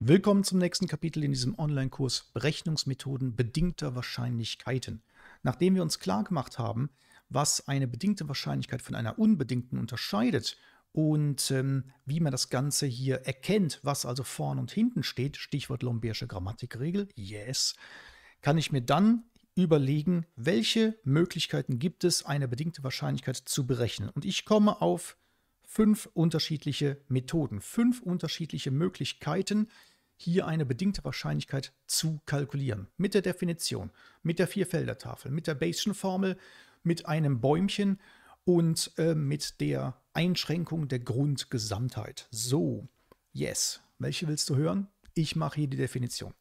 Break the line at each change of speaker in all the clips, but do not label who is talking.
Willkommen zum nächsten Kapitel in diesem Online-Kurs Berechnungsmethoden bedingter Wahrscheinlichkeiten. Nachdem wir uns klar gemacht haben, was eine bedingte Wahrscheinlichkeit von einer unbedingten unterscheidet und ähm, wie man das Ganze hier erkennt, was also vorn und hinten steht, Stichwort Lombeersche Grammatikregel, yes, kann ich mir dann überlegen, welche Möglichkeiten gibt es, eine bedingte Wahrscheinlichkeit zu berechnen. Und ich komme auf fünf unterschiedliche Methoden, fünf unterschiedliche Möglichkeiten, hier eine bedingte Wahrscheinlichkeit zu kalkulieren. Mit der Definition, mit der Vierfeldertafel, mit der Bayesian Formel, mit einem Bäumchen und äh, mit der Einschränkung der Grundgesamtheit. So, yes. Welche willst du hören? Ich mache hier die Definition.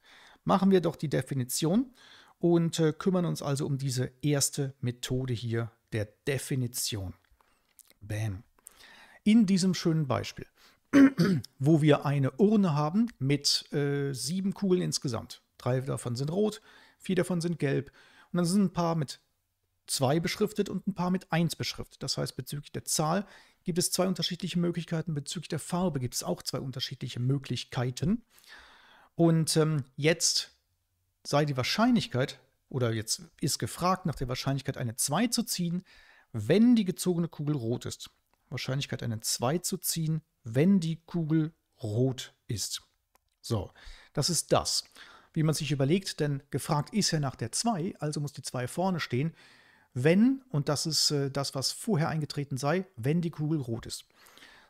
Machen wir doch die Definition und äh, kümmern uns also um diese erste Methode hier der Definition. Bam in diesem schönen Beispiel, wo wir eine Urne haben mit äh, sieben Kugeln insgesamt. Drei davon sind rot, vier davon sind gelb und dann sind ein paar mit zwei beschriftet und ein paar mit eins beschriftet. Das heißt, bezüglich der Zahl gibt es zwei unterschiedliche Möglichkeiten, bezüglich der Farbe gibt es auch zwei unterschiedliche Möglichkeiten. Und ähm, jetzt sei die Wahrscheinlichkeit, oder jetzt ist gefragt nach der Wahrscheinlichkeit, eine 2 zu ziehen, wenn die gezogene Kugel rot ist. Wahrscheinlichkeit, eine 2 zu ziehen, wenn die Kugel rot ist. So, das ist das. Wie man sich überlegt, denn gefragt ist ja nach der 2, also muss die 2 vorne stehen, wenn, und das ist äh, das, was vorher eingetreten sei, wenn die Kugel rot ist.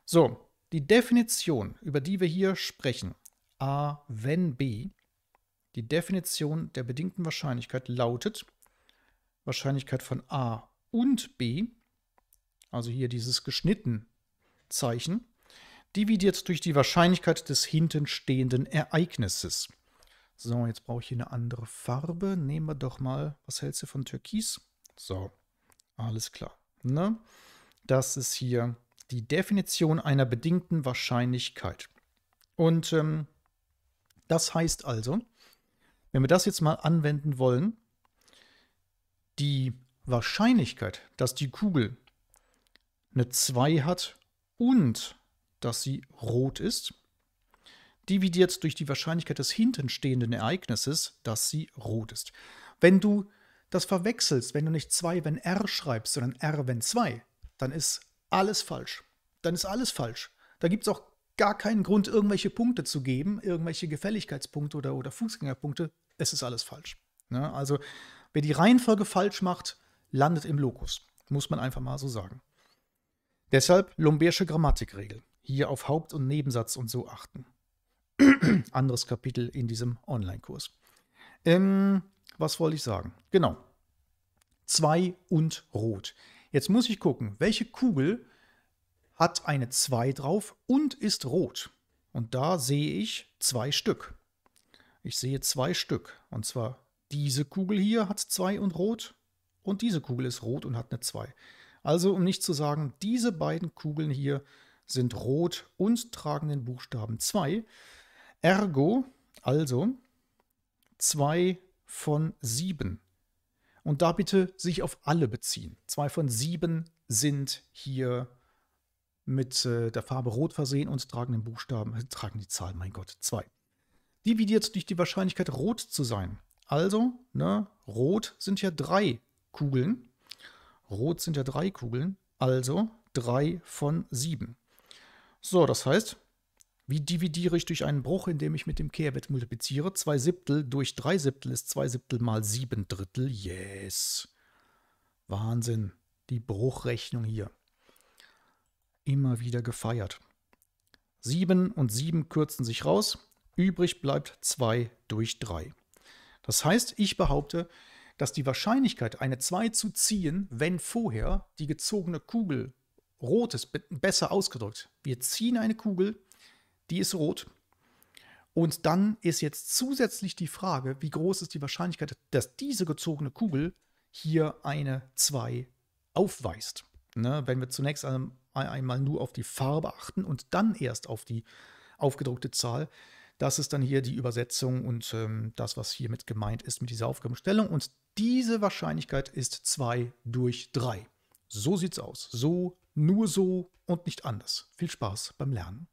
So, die Definition, über die wir hier sprechen, a wenn b, die Definition der bedingten Wahrscheinlichkeit lautet Wahrscheinlichkeit von a und b also hier dieses geschnitten Zeichen, dividiert durch die Wahrscheinlichkeit des hintenstehenden Ereignisses. So, jetzt brauche ich hier eine andere Farbe. Nehmen wir doch mal, was hältst du von Türkis? So, alles klar. Ne? Das ist hier die Definition einer bedingten Wahrscheinlichkeit. Und ähm, das heißt also, wenn wir das jetzt mal anwenden wollen, die Wahrscheinlichkeit, dass die Kugel eine 2 hat und dass sie rot ist, dividiert durch die Wahrscheinlichkeit des hintenstehenden Ereignisses, dass sie rot ist. Wenn du das verwechselst, wenn du nicht 2, wenn R schreibst, sondern R, wenn 2, dann ist alles falsch. Dann ist alles falsch. Da gibt es auch gar keinen Grund, irgendwelche Punkte zu geben, irgendwelche Gefälligkeitspunkte oder, oder Fußgängerpunkte. Es ist alles falsch. Ne? Also, wer die Reihenfolge falsch macht, landet im Lokus. Muss man einfach mal so sagen. Deshalb lumbersche Grammatikregel. Hier auf Haupt- und Nebensatz und so achten. Anderes Kapitel in diesem Online-Kurs. Ähm, was wollte ich sagen? Genau. Zwei und rot. Jetzt muss ich gucken, welche Kugel hat eine 2 drauf und ist rot. Und da sehe ich zwei Stück. Ich sehe zwei Stück. Und zwar diese Kugel hier hat 2 und rot und diese Kugel ist rot und hat eine 2. Also um nicht zu sagen, diese beiden Kugeln hier sind rot und tragen den Buchstaben 2. Ergo, also 2 von 7. Und da bitte sich auf alle beziehen. 2 von 7 sind hier mit äh, der Farbe rot versehen und tragen den Buchstaben, äh, tragen die Zahl, mein Gott, 2. Dividiert durch die Wahrscheinlichkeit rot zu sein. Also, ne, rot sind ja drei Kugeln Rot sind ja drei Kugeln, also 3 von 7. So, das heißt, wie dividiere ich durch einen Bruch, indem ich mit dem Kehrwert multipliziere? 2 Siebtel durch 3 Siebtel ist 2 Siebtel mal 7 Drittel. Yes. Wahnsinn. Die Bruchrechnung hier. Immer wieder gefeiert. 7 und 7 kürzen sich raus. Übrig bleibt 2 durch 3. Das heißt, ich behaupte, dass die Wahrscheinlichkeit, eine 2 zu ziehen, wenn vorher die gezogene Kugel rot ist, besser ausgedrückt. Wir ziehen eine Kugel, die ist rot. Und dann ist jetzt zusätzlich die Frage, wie groß ist die Wahrscheinlichkeit, dass diese gezogene Kugel hier eine 2 aufweist. Ne? Wenn wir zunächst einmal nur auf die Farbe achten und dann erst auf die aufgedruckte Zahl, das ist dann hier die Übersetzung und ähm, das, was hiermit gemeint ist mit dieser Aufgabenstellung. Und diese Wahrscheinlichkeit ist 2 durch 3. So sieht's aus. So, nur so und nicht anders. Viel Spaß beim Lernen.